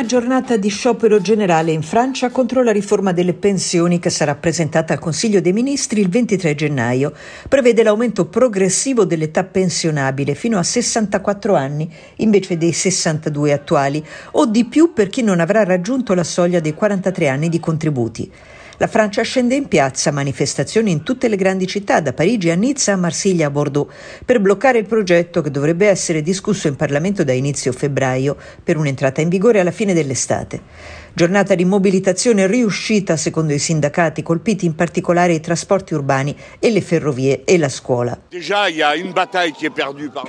Prima giornata di sciopero generale in Francia contro la riforma delle pensioni che sarà presentata al Consiglio dei Ministri il 23 gennaio. Prevede l'aumento progressivo dell'età pensionabile fino a 64 anni invece dei 62 attuali o di più per chi non avrà raggiunto la soglia dei 43 anni di contributi. La Francia scende in piazza, manifestazioni in tutte le grandi città, da Parigi a Nizza a Marsiglia a Bordeaux, per bloccare il progetto che dovrebbe essere discusso in Parlamento da inizio febbraio per un'entrata in vigore alla fine dell'estate. Giornata di mobilitazione riuscita secondo i sindacati colpiti in particolare i trasporti urbani e le ferrovie e la scuola.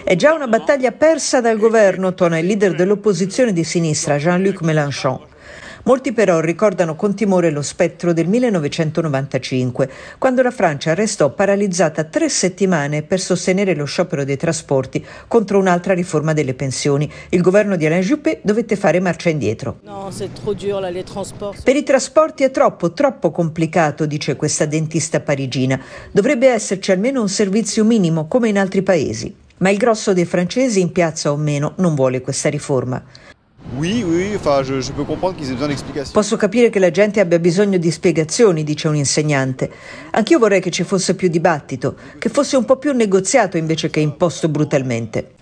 È già una battaglia persa dal governo, tona il leader dell'opposizione di sinistra Jean-Luc Mélenchon. Molti però ricordano con timore lo spettro del 1995, quando la Francia restò paralizzata tre settimane per sostenere lo sciopero dei trasporti contro un'altra riforma delle pensioni. Il governo di Alain Juppé dovette fare marcia indietro. per i trasporti è troppo, troppo complicato, dice questa dentista parigina. Dovrebbe esserci almeno un servizio minimo come in altri paesi. Ma il grosso dei francesi in piazza o meno non vuole questa riforma. Posso capire che la gente abbia bisogno di spiegazioni, dice un insegnante. Anch'io vorrei che ci fosse più dibattito, che fosse un po' più negoziato invece che imposto brutalmente.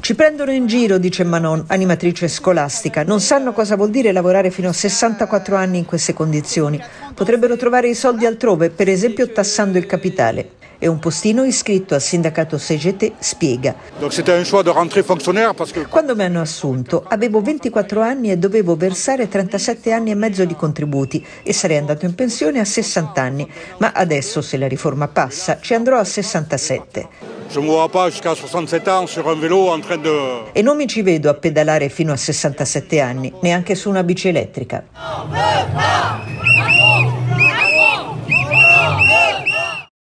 Ci prendono in giro, dice Manon, animatrice scolastica. Non sanno cosa vuol dire lavorare fino a 64 anni in queste condizioni. Potrebbero trovare i soldi altrove, per esempio tassando il capitale e un postino iscritto al sindacato Segete spiega. Quando mi hanno assunto avevo 24 anni e dovevo versare 37 anni e mezzo di contributi e sarei andato in pensione a 60 anni, ma adesso se la riforma passa ci andrò a 67. E non mi ci vedo a pedalare fino a 67 anni, neanche su una bici elettrica.